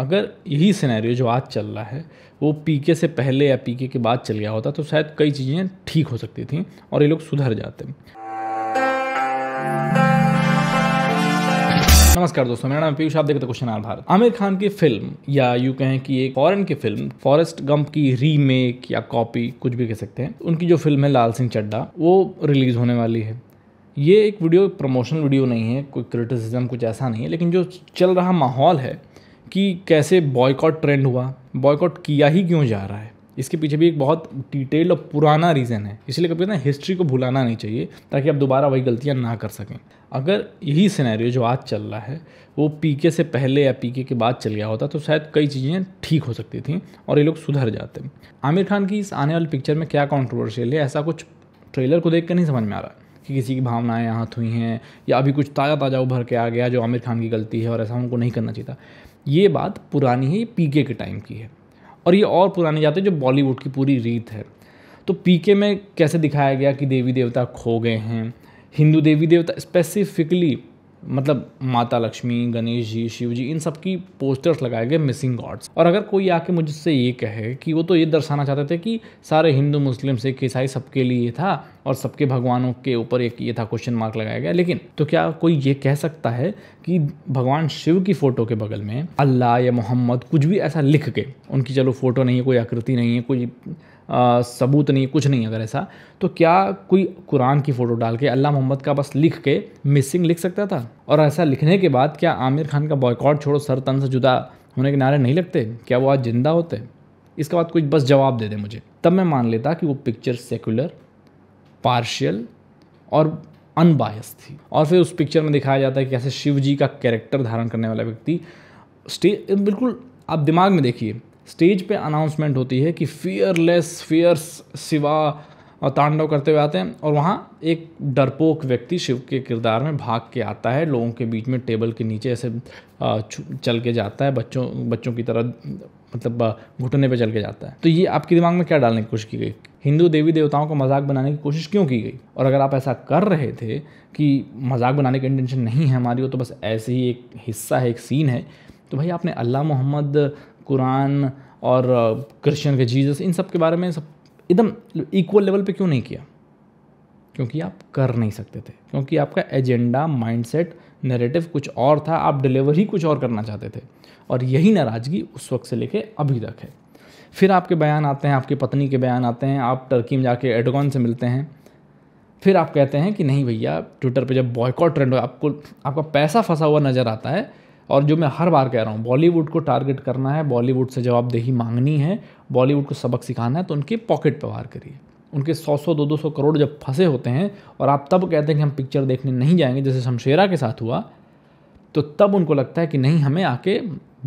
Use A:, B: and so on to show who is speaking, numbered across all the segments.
A: अगर यही सिनेरियो जो आज चल रहा है वो पीके से पहले या पीके के बाद चल गया होता तो शायद कई चीज़ें ठीक हो सकती थी और ये लोग सुधर जाते नमस्कार दोस्तों मेरा नाम पीयूष आप देखते क्वेश्चन आधार आमिर खान की फिल्म या यूँ कहें कि एक फॉरेन की फिल्म फॉरेस्ट गंप की रीमेक या कॉपी कुछ भी कह सकते हैं उनकी जो फिल्म है लाल सिंह चड्डा वो रिलीज होने वाली है ये एक वीडियो प्रमोशन वीडियो नहीं है कोई क्रिटिसिज्म कुछ ऐसा नहीं है लेकिन जो चल रहा माहौल है कि कैसे बॉयकॉट ट्रेंड हुआ बॉयकॉट किया ही क्यों जा रहा है इसके पीछे भी एक बहुत डिटेल्ड और पुराना रीज़न है इसलिए कभी ना हिस्ट्री को भुलाना नहीं चाहिए ताकि आप दोबारा वही गलतियाँ ना कर सकें अगर यही सिनेरियो जो आज चल रहा है वो पीके से पहले या पीके के बाद चल गया होता तो शायद कई चीज़ें ठीक हो सकती थी और ये लोग सुधर जाते आमिर खान की इस आने वाली पिक्चर में क्या कॉन्ट्रोवर्शियल है ऐसा कुछ ट्रेलर को देख कर नहीं समझ में आ रहा कि किसी की भावनाएं हाथ हुई हैं या अभी कुछ ताज़ा ताज़ा उभर के आ गया जो आमिर खान की गलती है और ऐसा उनको नहीं करना चाहिए था ये बात पुरानी है ये के टाइम की है और ये और पुरानी जाते जो बॉलीवुड की पूरी रीत है तो के में कैसे दिखाया गया कि देवी देवता खो गए हैं हिंदू देवी देवता स्पेसिफिकली मतलब माता लक्ष्मी गणेश जी शिव जी इन सब की पोस्टर्स लगाए गए मिसिंग गॉड्स और अगर कोई आके मुझसे ये कहे कि वो तो ये दर्शाना चाहते थे कि सारे हिंदू मुस्लिम सिख ईसाई सबके लिए था और सबके भगवानों के ऊपर एक ये था क्वेश्चन मार्क लगाया गया लेकिन तो क्या कोई ये कह सकता है कि भगवान शिव की फ़ोटो के बगल में अल्लाह या मोहम्मद कुछ भी ऐसा लिख के उनकी चलो फ़ोटो नहीं है कोई आकृति नहीं है कोई सबूत नहीं कुछ नहीं अगर ऐसा तो क्या कोई कुरान की फ़ोटो डाल के अल्लाह मोहम्मद का बस लिख के मिसिंग लिख सकता था और ऐसा लिखने के बाद क्या आमिर खान का बॉयकॉट छोड़ो सर तन से जुदा होने के नारे नहीं लगते क्या वो आज ज़िंदा होते इसके बाद कुछ बस जवाब दे दे मुझे तब मैं मान लेता कि वो पिक्चर सेकुलर पार्शियल और अनबायस थी और फिर उस पिक्चर में दिखाया जाता है कि कैसे शिव जी का कैरेक्टर धारण करने वाला व्यक्ति स्टे बिल्कुल आप दिमाग में देखिए स्टेज पे अनाउंसमेंट होती है कि फियरलेस फियर्स शिवा और तांडव करते हुए आते हैं और वहाँ एक डरपोक व्यक्ति शिव के किरदार में भाग के आता है लोगों के बीच में टेबल के नीचे ऐसे चल के जाता है बच्चों बच्चों की तरह मतलब घुटने पे चल के जाता है तो ये आपके दिमाग में क्या डालने की कोशिश की गई हिंदू देवी देवताओं को मजाक बनाने की कोशिश क्यों की गई और अगर आप ऐसा कर रहे थे कि मजाक बनाने की इंटेंशन नहीं है हमारी वो तो बस ऐसे ही एक हिस्सा है एक सीन है तो भाई आपने अल्लाह मोहम्मद कुरान और क्रिश्चियन के जीसस इन सब के बारे में सब एकदम इक्वल लेवल पे क्यों नहीं किया क्योंकि आप कर नहीं सकते थे क्योंकि आपका एजेंडा माइंडसेट नैरेटिव कुछ और था आप डिलीवर ही कुछ और करना चाहते थे और यही नाराज़गी उस वक्त से लेके अभी तक है फिर आपके बयान आते हैं आपकी पत्नी के बयान आते हैं आप टर्की में जाके एडगॉन से मिलते हैं फिर आप कहते हैं कि नहीं भैया ट्विटर पे जब बॉयकॉट ट्रेंड हो आपको आपका पैसा फंसा हुआ नज़र आता है और जो मैं हर बार कह रहा हूँ बॉलीवुड को टारगेट करना है बॉलीवुड से जवाबदेही मांगनी है बॉलीवुड को सबक सिखाना है तो उनके पॉकेट पर वार करिए उनके सौ सौ दो दो सौ करोड़ जब फंसे होते हैं और आप तब कहते हैं कि हम पिक्चर देखने नहीं जाएंगे जैसे शमशेरा के साथ हुआ तो तब उनको लगता है कि नहीं हमें आके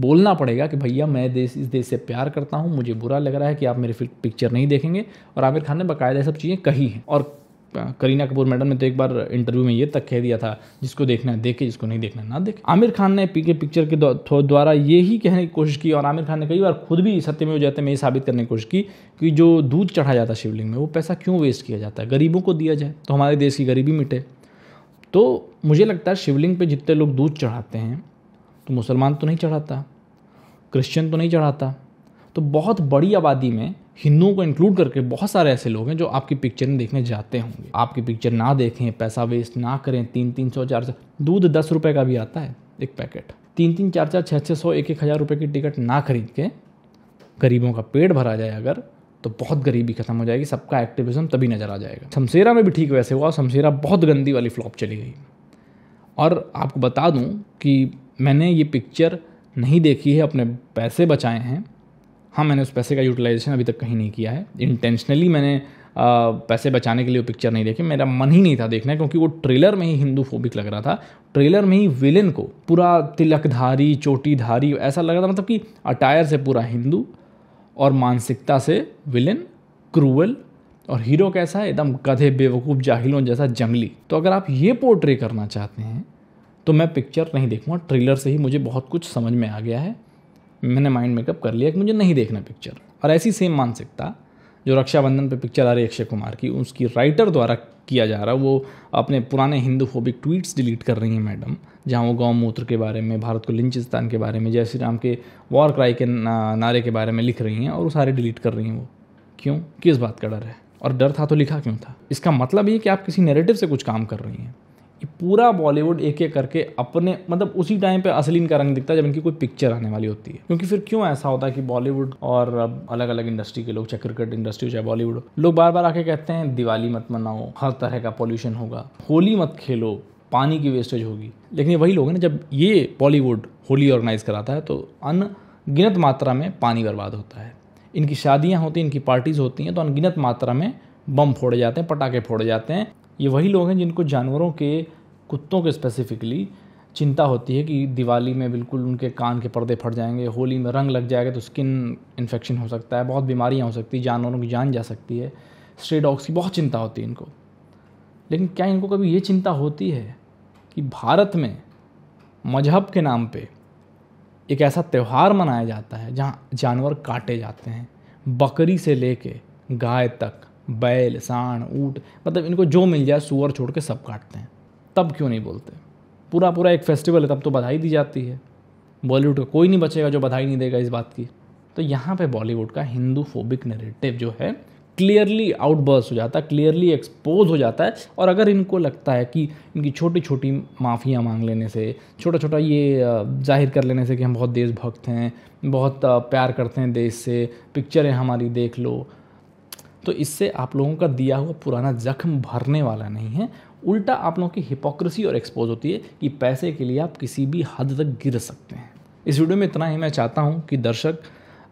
A: बोलना पड़ेगा कि भैया मैं देश इस देश से प्यार करता हूँ मुझे बुरा लग रहा है कि आप मेरी पिक्चर नहीं देखेंगे और आमिर खान ने बाकायदा सब चीज़ें कही हैं और करीना कपूर मैडम ने तो एक बार इंटरव्यू में ये तक कह दिया था जिसको देखना है देखे जिसको नहीं देखना ना देखे आमिर खान ने पीके पिक्चर के द्वारा ये ही कहने की कोशिश की और आमिर खान ने कई बार खुद भी सत्य में जाते में ये साबित करने की कोशिश की कि जो दूध चढ़ा जाता है शिवलिंग में वो पैसा क्यों वेस्ट किया जाता है गरीबों को दिया जाए तो हमारे देश की गरीबी मिटे तो मुझे लगता है शिवलिंग पर जितने लोग दूध चढ़ाते हैं तो मुसलमान तो नहीं चढ़ाता क्रिश्चियन तो नहीं चढ़ाता तो बहुत बड़ी आबादी में हिंदुओं को इंक्लूड करके बहुत सारे ऐसे लोग हैं जो आपकी पिक्चर देखने जाते होंगे आपकी पिक्चर ना देखें पैसा वेस्ट ना करें तीन तीन सौ चार सौ दूध दस रुपये का भी आता है एक पैकेट तीन तीन चार चार छः छः सौ एक एक हज़ार रुपये की टिकट ना खरीद के गरीबों का पेट भरा जाए अगर तो बहुत गरीबी खत्म हो जाएगी सबका एक्टिविज्म तभी नज़र आ जाएगा शमशेरा में भी ठीक वैसे हुआ शमशेरा बहुत गंदी वाली फ्लॉप चली गई और आपको बता दूं कि मैंने ये पिक्चर नहीं देखी है अपने पैसे बचाए हैं हाँ मैंने उस पैसे का यूटिलाइजेशन अभी तक कहीं नहीं किया है इंटेंशनली मैंने आ, पैसे बचाने के लिए वो पिक्चर नहीं देखी मेरा मन ही नहीं था देखना क्योंकि वो ट्रेलर में ही हिंदू फोबिक लग रहा था ट्रेलर में ही विलेन को पूरा तिलकधारी चोटीधारी ऐसा लग रहा था मतलब कि अटायर से पूरा हिंदू और मानसिकता से विलेन क्रूवल और हीरो कैसा है एकदम गधे बेवकूफ़ जाहिलों जैसा जंगली तो अगर आप ये पोर्ट्रे करना चाहते हैं तो मैं पिक्चर नहीं देखूँगा ट्रेलर से ही मुझे बहुत कुछ समझ में आ गया है मैंने माइंड मेकअप कर लिया कि मुझे नहीं देखना पिक्चर और ऐसी सेम मानसिकता जो रक्षाबंधन पे पिक्चर आ रही अक्षय कुमार की उसकी राइटर द्वारा किया जा रहा वो अपने पुराने हिंदू फोबिक ट्वीट्स डिलीट कर रही हैं मैडम जहाँ वो गौमूत्र के बारे में भारत को लिंचिस्तान के बारे में जय श्री राम के वॉर क्राई के नारे के बारे में लिख रही हैं और वो सारे डिलीट कर रही हैं वो क्यों किस बात का डर है और डर था तो लिखा क्यों था इसका मतलब ये कि आप किसी नेरेटिव से कुछ काम कर रही हैं कि पूरा बॉलीवुड एक एक करके अपने मतलब उसी टाइम पे असलीन का रंग दिखता है जब इनकी कोई पिक्चर आने वाली होती है क्योंकि फिर क्यों ऐसा होता है कि बॉलीवुड और अलग अलग इंडस्ट्री के लोग चाहे क्रिकेट इंडस्ट्री हो चाहे बॉलीवुड लोग बार बार आके कहते हैं दिवाली मत मनाओ हर तरह का पॉल्यूशन होगा होली मत खेलो पानी की वेस्टेज होगी लेकिन वही लोग हैं ना जब ये बॉलीवुड होली ऑर्गेनाइज कराता है तो अनगिनत मात्रा में पानी बर्बाद होता है इनकी शादियाँ होती हैं इनकी पार्टीज़ होती हैं तो अनगिनत मात्रा में बम फोड़े जाते हैं पटाखे फोड़े जाते हैं ये वही लोग हैं जिनको जानवरों के कुत्तों के स्पेसिफिकली चिंता होती है कि दिवाली में बिल्कुल उनके कान के पर्दे फट जाएंगे होली में रंग लग जाएगा तो स्किन इन्फेक्शन हो सकता है बहुत बीमारियाँ हो सकती हैं जानवरों की जान जा सकती है स्ट्रे डॉग्स की बहुत चिंता होती है इनको लेकिन क्या इनको कभी ये चिंता होती है कि भारत में मजहब के नाम पे एक ऐसा त्यौहार मनाया जाता है जहाँ जानवर काटे जाते हैं बकरी से लेके गाय तक बैल सांड ऊँट मतलब इनको जो मिल जाए सुअर छोड़ के सब काटते हैं तब क्यों नहीं बोलते पूरा पूरा एक फेस्टिवल है तब तो बधाई दी जाती है बॉलीवुड का कोई नहीं बचेगा जो बधाई नहीं देगा इस बात की तो यहाँ पे बॉलीवुड का हिंदू फोबिक नेरेटिव जो है क्लियरली आउटबर्स हो जाता है क्लियरली एक्सपोज हो जाता है और अगर इनको लगता है कि इनकी छोटी छोटी माफ़ियाँ मांग लेने से छोटा छोटा ये जाहिर कर लेने से कि हम बहुत देशभक्त हैं बहुत प्यार करते हैं देश से पिक्चरें हमारी देख लो तो इससे आप लोगों का दिया हुआ पुराना जख्म भरने वाला नहीं है उल्टा आप लोगों की हिपोक्रेसी और एक्सपोज होती है कि पैसे के लिए आप किसी भी हद तक गिर सकते हैं इस वीडियो में इतना ही मैं चाहता हूँ कि दर्शक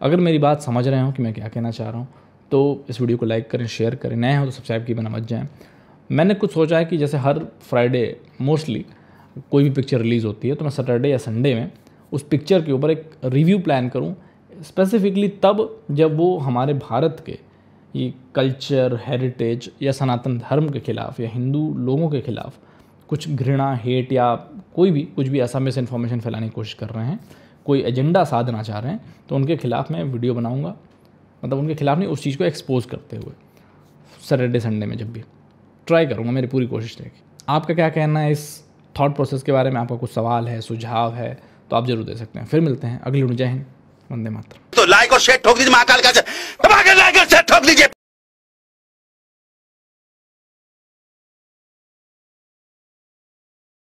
A: अगर मेरी बात समझ रहे हो कि मैं क्या कहना चाह रहा हूँ तो इस वीडियो को लाइक करें शेयर करें नए हो तो सब्सक्राइब की बना मत जाएँ मैंने कुछ सोचा है कि जैसे हर फ्राइडे मोस्टली कोई भी पिक्चर रिलीज़ होती है तो मैं सैटरडे या संडे में उस पिक्चर के ऊपर एक रिव्यू प्लान करूँ स्पेसिफिकली तब जब वो हमारे भारत के ये कल्चर हेरिटेज या सनातन धर्म के खिलाफ या हिंदू लोगों के खिलाफ कुछ घृणा हेट या कोई भी कुछ भी ऐसा मिस इन्फॉर्मेशन फैलाने की कोशिश कर रहे हैं कोई एजेंडा साधना चाह रहे हैं तो उनके खिलाफ मैं वीडियो बनाऊंगा मतलब उनके खिलाफ नहीं उस चीज़ को एक्सपोज करते हुए सैटरडे संडे में जब भी ट्राई करूँगा मेरी पूरी कोशिश रहेगी आपका क्या कहना है इस थाट प्रोसेस के बारे में आपका कुछ सवाल है सुझाव है तो आप जरूर दे सकते हैं फिर मिलते हैं अगली जय हिंद वंदे मात्र तो लाइक और शेयर ठोक दीजिए महाकाल का पागल लागल से ठोक दीजिए